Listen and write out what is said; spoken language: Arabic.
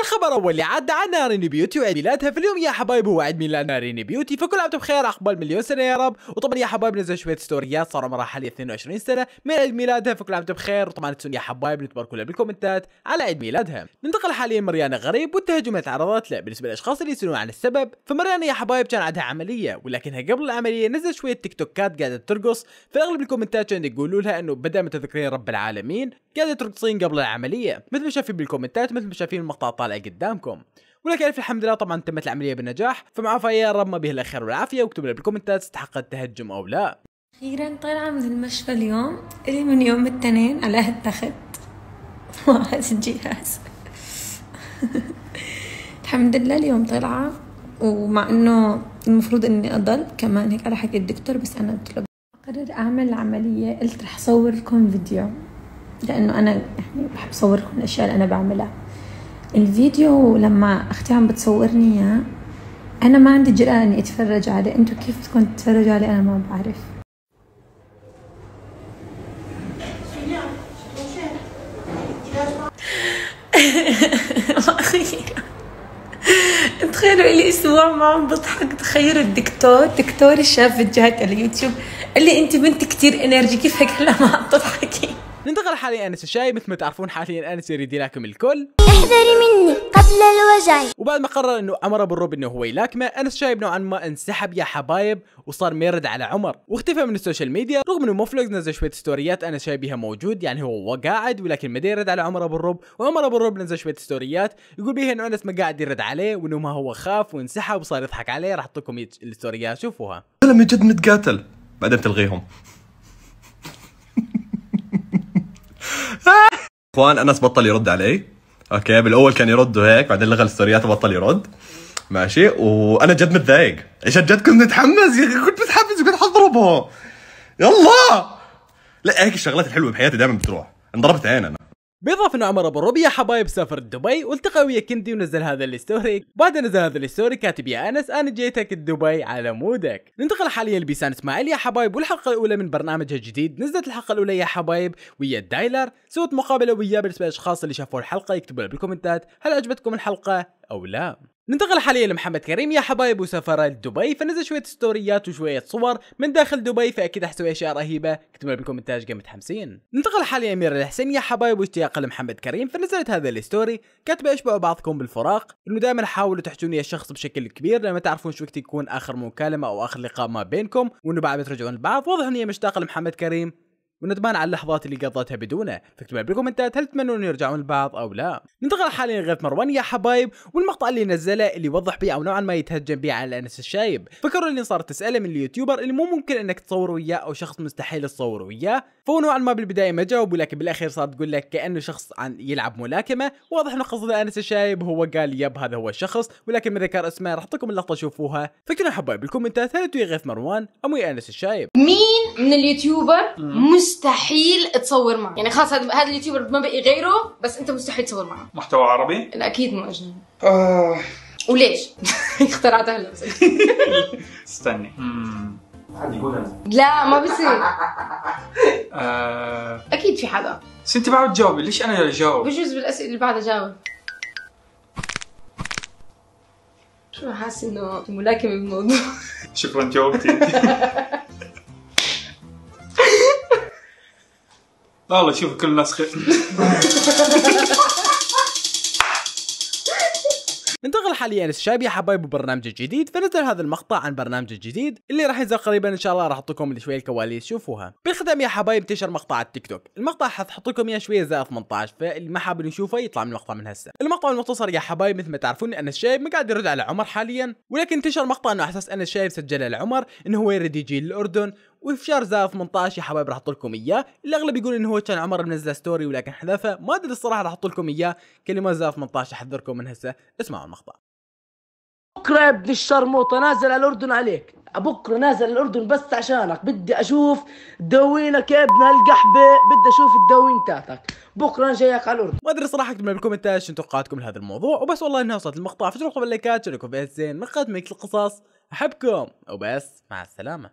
الخبر اول اللي عدى عن نارين بيوتي وعيد ميلادها في اليوم يا حبايب هو عيد ميلاد نارين بيوتي فكل عام بخير عقبال مليون سنه يا رب وطبعا يا حبايب نزل شويه ستوريات صار عمرها حاليا 22 سنه من عيد ميلادها فكل عام بخير وطبعا تسون يا حبايب نتبارك لها بالكومنتات على عيد ميلادها ننتقل حاليا مريانا غريب والتهجم تعرضت له بالنسبه للاشخاص اللي يسالون عن السبب فمريانا يا حبايب كان عندها عمليه ولكنها قبل العمليه نزل شويه تيك توكات قاعده ترقص فاغلب الكومنتات كانوا يقولوا لها انه بدل ما تذكرين رب العالمين قاعده ترقصين قبل العمليه مثل ما شايفين بالكومنتات مثل ما شايفين المقطع طالع قدامكم ولك الف الحمد لله طبعا تمت العمليه بنجاح فمع يا رب ما به الا الخير والعافيه واكتب لنا بالكومنتات استحق التهجم او لا اخيرا طالعه من المشفى اليوم الي من يوم الاثنين على هالتخت وهذا الجهاز الحمد لله اليوم طالعه ومع انه المفروض اني اضل كمان هيك على حكي الدكتور بس انا قلت له قرر اعمل عمليه قلت رح صور لكم فيديو لانه انا يعني بحب صور لكم الاشياء اللي انا بعملها الفيديو لما اختي عم بتصورني اياه انا ما عندي جرأة اني اتفرج عليه انتو كيف بدكم تتفرجوا عليه انا ما بعرف تخيلوا لي اسبوع ما عم بضحك تخيلوا الدكتور دكتور شاف فيديوهات على اليوتيوب قال لي انت بنت كثير انرجي كيف هيك هلا ما عم تضحكي ننتقل حاليا انس الشاي مثل ما تعرفون حاليا انس يريد لكم الكل احذري مني قبل الوجع وبعد ما قرر انه عمر ابو الروب انه هو يلاكمه انس شايب نوعا ما انسحب يا حبايب وصار ما يرد على عمر واختفى من السوشيال ميديا رغم انه موفلوج نزل شويه ستوريات انس شايب بها موجود يعني هو قاعد ولكن ما يرد على عمر ابو الروب وعمر ابو الروب نزل شويه ستوريات يقول بيها انه انس ما قاعد يرد عليه وانه ما هو خاف وانسحب وصار يضحك عليه راح احط لكم الستوريات شوفوها لما جد نتقاتل بعدين تلغيهم اخوان انس بطل يرد علي اوكي بالاول كان يرد وهيك بعدين لغى الستوريات وبطل يرد ماشي وانا جد متضايق ايش جد كنت متحمس يا اخي كنت متحمس كنت حضربه يلا لا هيك الشغلات الحلوه بحياتي دائما بتروح انضربت عين انا بالاضافه انه عمر ابو ربيع حبايب سافر دبي والتقى ويا كندي ونزل هذا الستوري بعد نزل هذا الستوري كاتب يا انس انا جيتك دبي على مودك ننتقل حاليا لبيسان اسماعيل يا حبايب والحلقه الاولى من برنامجها الجديد نزلت الحلقه الاولى يا حبايب ويا دايلر سوت مقابله وياه بالنسبه للاشخاص اللي شافوا الحلقه يكتبوا لها بالكومنتات هل عجبتكم الحلقه او لا ننتقل حاليا لمحمد كريم يا حبايب وسفره لدبي فنزل شويه ستوريات وشويه صور من داخل دبي فاكيد احسوا اشياء رهيبه كتبوا بالكومنتات جيم متحمسين ننتقل حاليا امير الحسين يا حبايب واشتياق لمحمد كريم فنزلت هذا الستوري كاتبه اشبعوا بعضكم بالفراق انه دائما حاولوا تحجوني الشخص بشكل كبير لما تعرفون شو وقت يكون اخر مكالمه او اخر لقاء ما بينكم وانه بعد بترجعون لبعض واضح ان هي مشتاقه لمحمد كريم وندمان على اللحظات اللي قضيتها بدونه فاكتبوا بالكومنتات هل تتمنون يرجعون لبعض او لا ننتقل حاليا لغيث مروان يا حبايب والمقطع اللي نزله اللي يوضح بيه او نوعا ما يتهجم بيه على انس الشايب فكروا اللي صارت تساله من اليوتيوبر اللي مو ممكن انك تصور وياه او شخص مستحيل تصور وياه فهو نوعا ما بالبدايه ما جاوب ولكن بالاخير صار تقول لك كانه شخص عن يلعب ملاكمه واضح انه قصده انس الشايب هو قال يب هذا هو الشخص ولكن ما ذكر اسمه راح اعطيكم اللقطه شوفوها فكروا حبايب بالكومنتات هل يا غيث مروان ام يا انس الشايب مين من اليوتيوبر مس مستحيل تصور معه يعني خلاص هذا اليوتيوبر ما بقي غيره بس انت مستحيل تصور معه محتوى عربي لا اكيد مو اجنبي آه. وليش اخترعتها هلا استني حد لا ما بصير آه. اكيد في حدا بس انت بعد تجاوبي ليش انا اللي اجاوب بجوز بالاسئله اللي بعدها جاوب شو حاسس انه ملاكمه بالموضوع شكرا جاوبتي والله شوف كل الناس خير ننتقل حاليا للشباب يا حبايب وبرنامج جديد فنزل هذا المقطع عن برنامج جديد اللي راح ينزل قريبا ان شاء الله راح احط لكم شويه الكواليس شوفوها بالختام يا حبايب انتشر مقطع على التيك توك المقطع حتحط لكم اياه شويه زائد 18 فاللي ما حاب يشوفه يطلع من المقطع من هسه المقطع المختصر يا حبايب مثل ما تعرفون ان الشايب ما قاعد يرد على عمر حاليا ولكن انتشر مقطع انه على اساس ان الشايب سجل لعمر انه هو يريد يجي للاردن وفي شهر زائد 18 يا حبايب راح احط لكم اياه الاغلب يقول انه هو كان عمر منزل ستوري ولكن حذفه ما ادري الصراحه راح احط لكم اياه كلمه زائد 18 احذركم من هسه اسمعوا المقطع بكره يا ابن الشرموطه نازل على الاردن عليك بكره نازل الاردن بس عشانك بدي اشوف دوينك يا ابن القحبه بدي اشوف الدوين تاعتك بكره جايك على الاردن ما ادري صراحه اكتب بالكومنتات شنو توقعاتكم لهذا الموضوع وبس والله انها وصلت المقطع فشرحوا باللايكات شاركوا بهالزين من قناه القصص احبكم وبس مع السلامه